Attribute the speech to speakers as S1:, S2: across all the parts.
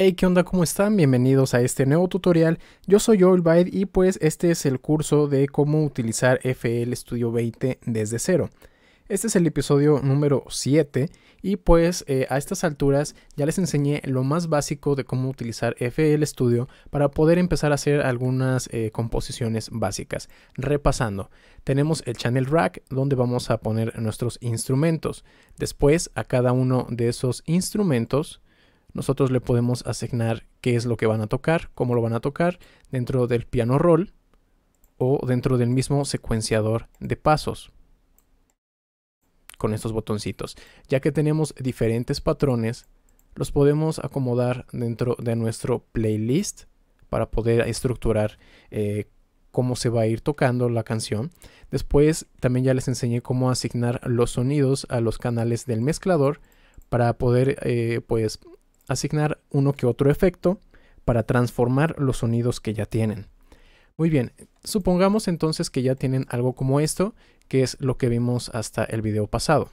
S1: Hey, ¿qué onda? ¿Cómo están? Bienvenidos a este nuevo tutorial. Yo soy Joel Byte y pues este es el curso de cómo utilizar FL Studio 20 desde cero. Este es el episodio número 7 y pues eh, a estas alturas ya les enseñé lo más básico de cómo utilizar FL Studio para poder empezar a hacer algunas eh, composiciones básicas. Repasando, tenemos el channel rack donde vamos a poner nuestros instrumentos. Después a cada uno de esos instrumentos nosotros le podemos asignar qué es lo que van a tocar, cómo lo van a tocar dentro del piano roll o dentro del mismo secuenciador de pasos con estos botoncitos. Ya que tenemos diferentes patrones, los podemos acomodar dentro de nuestro playlist para poder estructurar eh, cómo se va a ir tocando la canción. Después también ya les enseñé cómo asignar los sonidos a los canales del mezclador para poder eh, pues asignar uno que otro efecto para transformar los sonidos que ya tienen. Muy bien, supongamos entonces que ya tienen algo como esto, que es lo que vimos hasta el video pasado.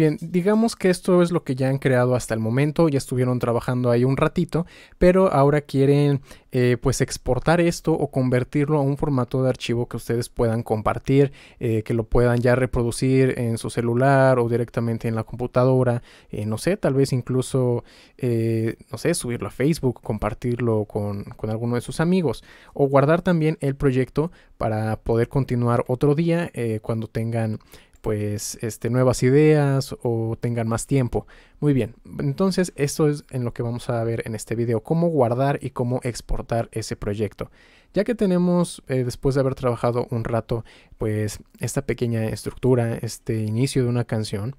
S1: bien, digamos que esto es lo que ya han creado hasta el momento, ya estuvieron trabajando ahí un ratito, pero ahora quieren eh, pues exportar esto o convertirlo a un formato de archivo que ustedes puedan compartir, eh, que lo puedan ya reproducir en su celular o directamente en la computadora, eh, no sé, tal vez incluso, no sé, subirlo a Facebook, compartirlo con, con alguno de sus amigos o guardar también el proyecto para poder continuar otro día cuando tengan pues este, nuevas ideas o tengan más tiempo. Muy bien, entonces esto es en lo que vamos a ver en este video, cómo guardar y cómo exportar ese proyecto. Ya que tenemos, eh, después de haber trabajado un rato, pues esta pequeña estructura, este inicio de una canción,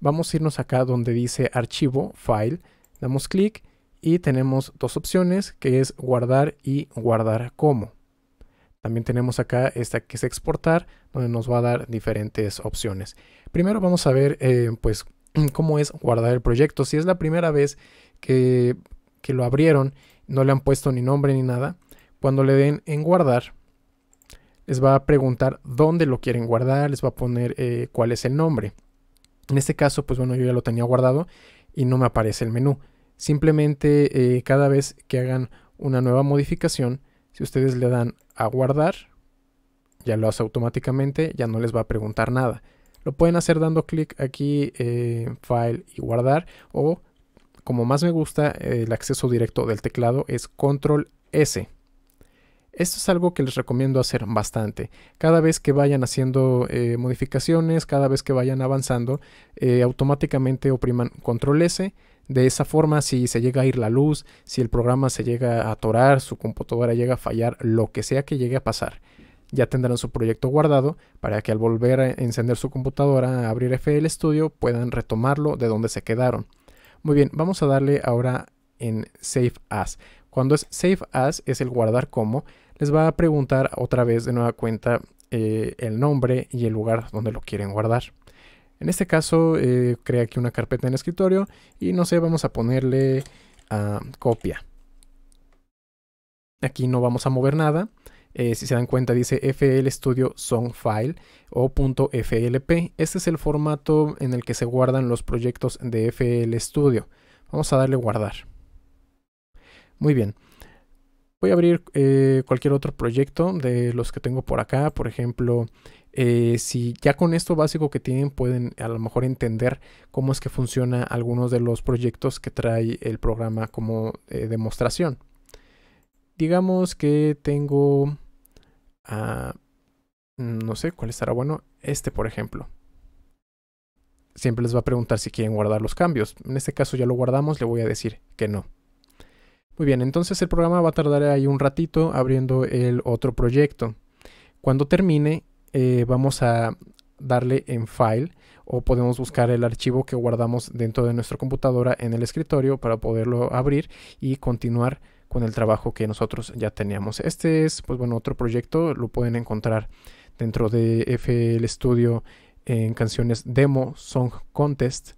S1: vamos a irnos acá donde dice archivo, file, damos clic y tenemos dos opciones que es guardar y guardar como. También tenemos acá esta que es exportar, donde nos va a dar diferentes opciones. Primero vamos a ver eh, pues cómo es guardar el proyecto. Si es la primera vez que, lo abrieron, no le han puesto ni nombre ni nada, cuando le den en guardar, les va a preguntar dónde lo quieren guardar, les va a poner eh, cuál es el nombre. En este caso, pues bueno, yo ya lo tenía guardado y no me aparece el menú. Simplemente eh, cada vez que hagan una nueva modificación, si ustedes le dan a guardar, ya lo hace automáticamente, ya no les va a preguntar nada. Lo pueden hacer dando clic aquí en eh, File y guardar o como más me gusta el acceso directo del teclado es Control S. Esto es algo que les recomiendo hacer bastante. Cada vez que vayan haciendo eh, modificaciones, cada vez que vayan avanzando, eh, automáticamente opriman Control S de esa forma, si se llega a ir la luz, si el programa se llega a atorar, su computadora llega a fallar, lo que sea que llegue a pasar, ya tendrán su proyecto guardado para que al volver a encender su computadora, a abrir FL Studio, puedan retomarlo de donde se quedaron. Muy bien, vamos a darle ahora en Save As. Cuando es Save As, es el guardar como, les va a preguntar otra vez de nueva cuenta eh, el nombre y el lugar donde lo quieren guardar. En este caso, eh, crea aquí una carpeta en el escritorio y no sé, vamos a ponerle ah, copia. Aquí no vamos a mover nada. Eh, si se dan cuenta dice FL Studio Song File o .flp. Este es el formato en el que se guardan los proyectos de FL Studio. Vamos a darle guardar. Muy bien. Voy a abrir eh, cualquier otro proyecto de los que tengo por acá. Por ejemplo, eh, si ya con esto básico que tienen pueden a lo mejor entender cómo es que funciona algunos de los proyectos que trae el programa como eh, demostración. Digamos que tengo, ah, no sé cuál estará bueno, este por ejemplo. Siempre les va a preguntar si quieren guardar los cambios. En este caso ya lo guardamos, le voy a decir que no. Muy bien, entonces el programa va a tardar ahí un ratito abriendo el otro proyecto. Cuando termine, eh, vamos a darle en File o podemos buscar el archivo que guardamos dentro de nuestra computadora en el escritorio para poderlo abrir y continuar con el trabajo que nosotros ya teníamos. Este es, pues bueno, otro proyecto, lo pueden encontrar dentro de FL Studio en canciones demo, song contest,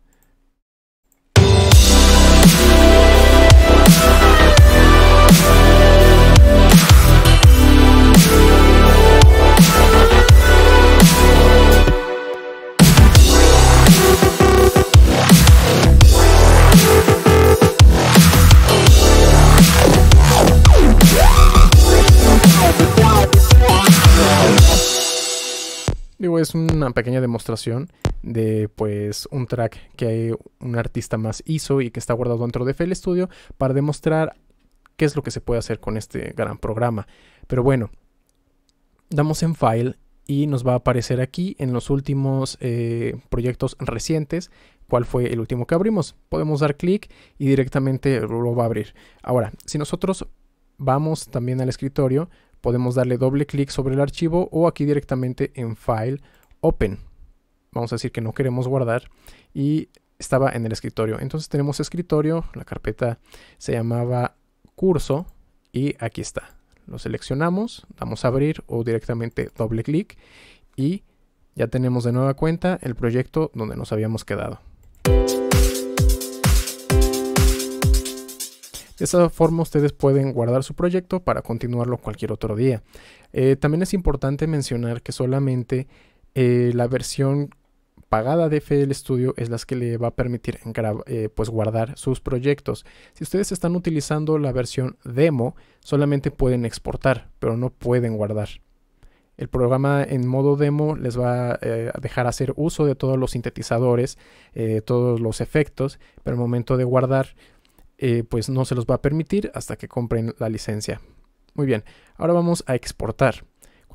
S1: una pequeña demostración de pues un track que un artista más hizo y que está guardado dentro de FL Studio para demostrar qué es lo que se puede hacer con este gran programa. Pero bueno, damos en File y nos va a aparecer aquí en los últimos eh, proyectos recientes cuál fue el último que abrimos. Podemos dar clic y directamente lo va a abrir. Ahora, si nosotros vamos también al escritorio, podemos darle doble clic sobre el archivo o aquí directamente en File open. Vamos a decir que no queremos guardar. Y estaba en el escritorio. Entonces tenemos escritorio. La carpeta se llamaba curso. Y aquí está. Lo seleccionamos. Damos a abrir o directamente doble clic. Y ya tenemos de nueva cuenta el proyecto donde nos habíamos quedado. De esta forma ustedes pueden guardar su proyecto para continuarlo cualquier otro día. Eh, también es importante mencionar que solamente eh, la versión pagada de FL Studio es la que le va a permitir eh, pues, guardar sus proyectos. Si ustedes están utilizando la versión demo, solamente pueden exportar, pero no pueden guardar. El programa en modo demo les va eh, a dejar hacer uso de todos los sintetizadores, todos los efectos, pero el momento de guardar pues no se los va a permitir hasta que compren la licencia. Muy bien, ahora vamos a exportar.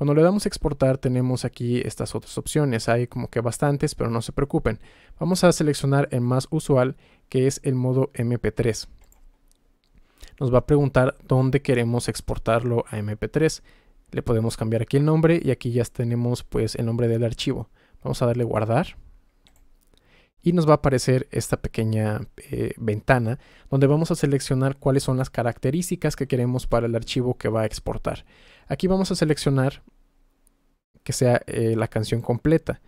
S1: Cuando le damos exportar tenemos aquí estas otras opciones, hay como que bastantes, pero no se preocupen. Vamos a seleccionar el más usual, que es el modo MP3. Nos va a preguntar dónde queremos exportarlo a MP3. Le podemos cambiar aquí el nombre y aquí ya tenemos pues el nombre del archivo. Vamos a darle guardar y nos va a aparecer esta pequeña eh, ventana donde vamos a seleccionar cuáles son las características que queremos para el archivo que va a exportar. Aquí vamos a seleccionar que sea eh, la canción completa.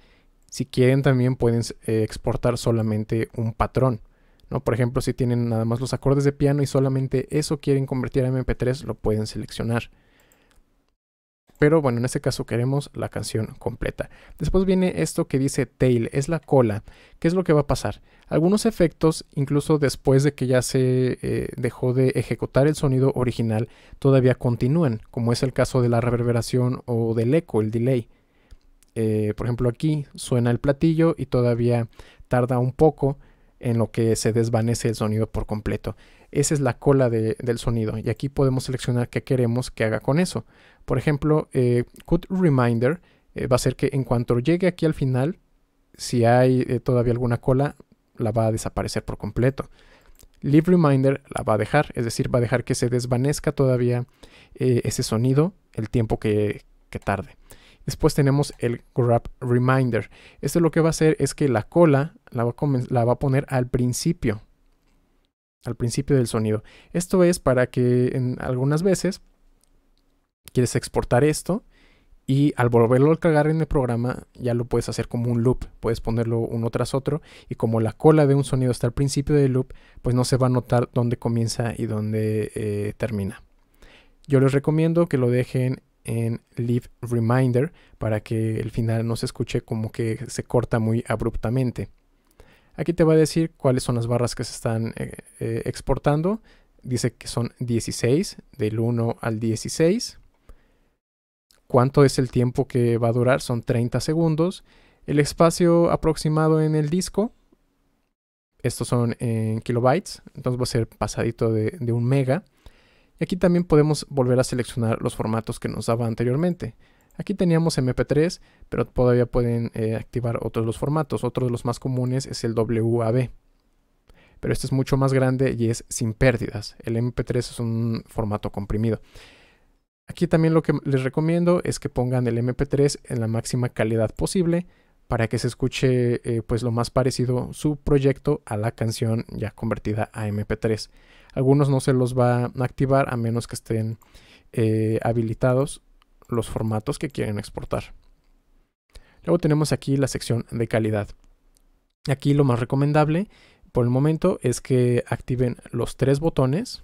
S1: Si quieren también pueden eh, exportar solamente un patrón. Por ejemplo, si tienen nada más los acordes de piano y solamente eso quieren convertir a MP3, lo pueden seleccionar. Pero bueno, en este caso queremos la canción completa. Después viene esto que dice tail, es la cola. ¿Qué es lo que va a pasar? Algunos efectos, incluso después de que ya se eh, dejó de ejecutar el sonido original, todavía continúan, como es el caso de la reverberación o del eco, el delay. Eh, por ejemplo, aquí suena el platillo y todavía tarda un poco en lo que se desvanece el sonido por completo. Esa es la cola del sonido y aquí podemos seleccionar qué queremos que haga con eso. Por ejemplo, eh, Cut Reminder eh, va a ser que en cuanto llegue aquí al final, si hay eh, todavía alguna cola, la va a desaparecer por completo. Leave Reminder la va a dejar, es decir, va a dejar que se desvanezca todavía ese sonido el tiempo que, tarde. Después tenemos el Grab Reminder. Esto lo que va a hacer es que la cola la va a poner al principio al principio del sonido. Esto es para que en algunas veces quieres exportar esto y al volverlo a cargar en el programa ya lo puedes hacer como un loop, puedes ponerlo uno tras otro y como la cola de un sonido está al principio del loop, pues no se va a notar dónde comienza y dónde eh, termina. Yo les recomiendo que lo dejen en Leave Reminder para que el final no se escuche como que se corta muy abruptamente. Aquí te va a decir cuáles son las barras que se están eh, eh, exportando. Dice que son 16, del 1 al 16. ¿Cuánto es el tiempo que va a durar? Son 30 segundos. El espacio aproximado en el disco. Estos son en kilobytes. Entonces va a ser pasadito de, de un mega. Y aquí también podemos volver a seleccionar los formatos que nos daba anteriormente. Aquí teníamos MP3, pero todavía pueden eh, activar otros los formatos. Otro de los más comunes es el WAV. Pero este es mucho más grande y es sin pérdidas. El MP3 es un formato comprimido. Aquí también lo que les recomiendo es que pongan el MP3 en la máxima calidad posible para que se escuche eh, pues lo más parecido su proyecto a la canción ya convertida a MP3. Algunos no se los va a activar a menos que estén eh, habilitados los formatos que quieren exportar. Luego tenemos aquí la sección de calidad. Aquí lo más recomendable por el momento es que activen los tres botones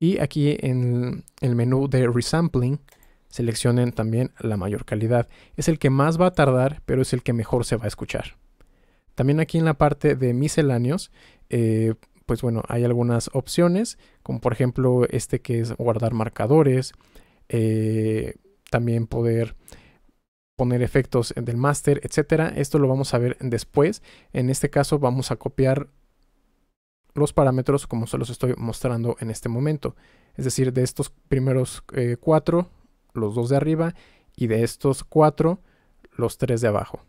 S1: y aquí en el menú de resampling seleccionen también la mayor calidad. Es el que más va a tardar, pero es el que mejor se va a escuchar. También aquí en la parte de misceláneos, eh, pues bueno, hay algunas opciones, como por ejemplo este que es guardar marcadores, eh, también poder poner efectos del máster, etcétera. Esto lo vamos a ver después. En este caso vamos a copiar los parámetros como se los estoy mostrando en este momento. Es decir, de estos primeros eh, cuatro, los dos de arriba, y de estos cuatro, los tres de abajo.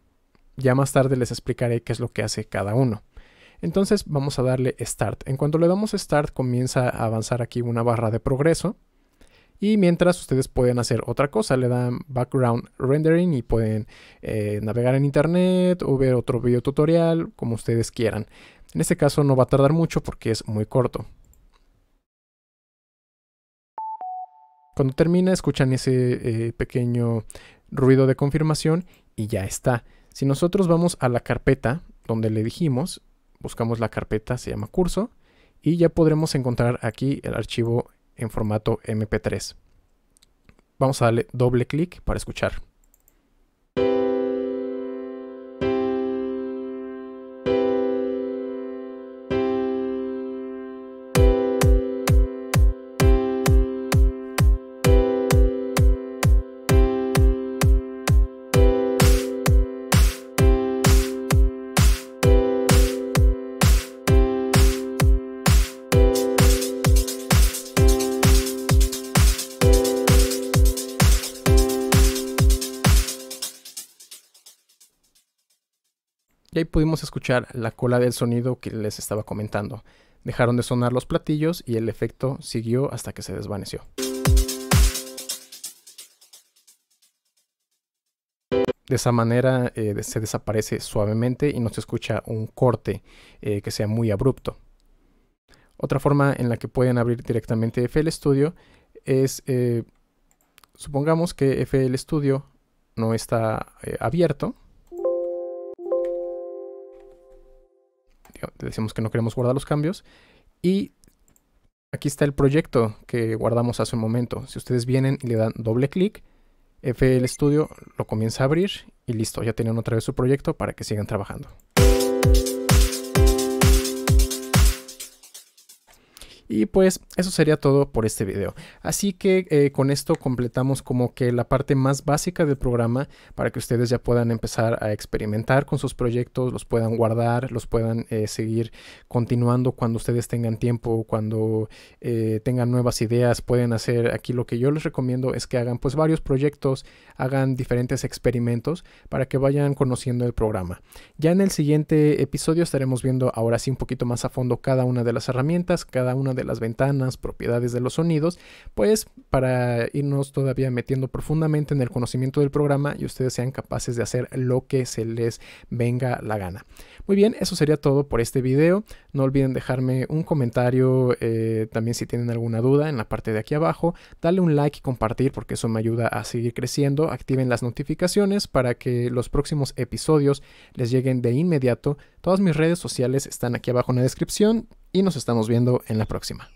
S1: Ya más tarde les explicaré qué es lo que hace cada uno. Entonces vamos a darle Start. En cuanto le damos Start comienza a avanzar aquí una barra de progreso y mientras ustedes pueden hacer otra cosa, le dan background rendering y pueden eh, navegar en internet o ver otro video tutorial como ustedes quieran. En este caso no va a tardar mucho porque es muy corto. Cuando termina escuchan ese eh, pequeño ruido de confirmación y ya está. Si nosotros vamos a la carpeta donde le dijimos, buscamos la carpeta, se llama curso, y ya podremos encontrar aquí el archivo en formato MP3. Vamos a darle doble clic para escuchar. pudimos escuchar la cola del sonido que les estaba comentando. Dejaron de sonar los platillos y el efecto siguió hasta que se desvaneció. De esa manera eh, se desaparece suavemente y no se escucha un corte eh, que sea muy abrupto. Otra forma en la que pueden abrir directamente FL Studio es, eh, supongamos que FL Studio no está abierto, decimos que no queremos guardar los cambios. Y aquí está el proyecto que guardamos hace un momento. Si ustedes vienen y le dan doble clic, FL Studio lo comienza a abrir y listo, ya tienen otra vez su proyecto para que sigan trabajando. Y pues eso sería todo por este video. Así que eh, con esto completamos como que la parte más básica del programa para que ustedes ya puedan empezar a experimentar con sus proyectos, los puedan guardar, los puedan eh, seguir continuando cuando ustedes tengan tiempo, cuando eh, tengan nuevas ideas, pueden hacer aquí lo que yo les recomiendo es que hagan pues varios proyectos, hagan diferentes experimentos para que vayan conociendo el programa. Ya en el siguiente episodio estaremos viendo ahora sí un poquito más a fondo cada una de las herramientas, cada una de de las ventanas, propiedades de los sonidos, pues para irnos todavía metiendo profundamente en el conocimiento del programa y ustedes sean capaces de hacer lo que se les venga la gana. Muy bien, eso sería todo por este video. No olviden dejarme un comentario eh, también si tienen alguna duda en la parte de aquí abajo. Dale un like y compartir porque eso me ayuda a seguir creciendo. Activen las notificaciones para que los próximos episodios les lleguen de inmediato. Todas mis redes sociales están aquí abajo en la descripción y nos estamos viendo en la próxima.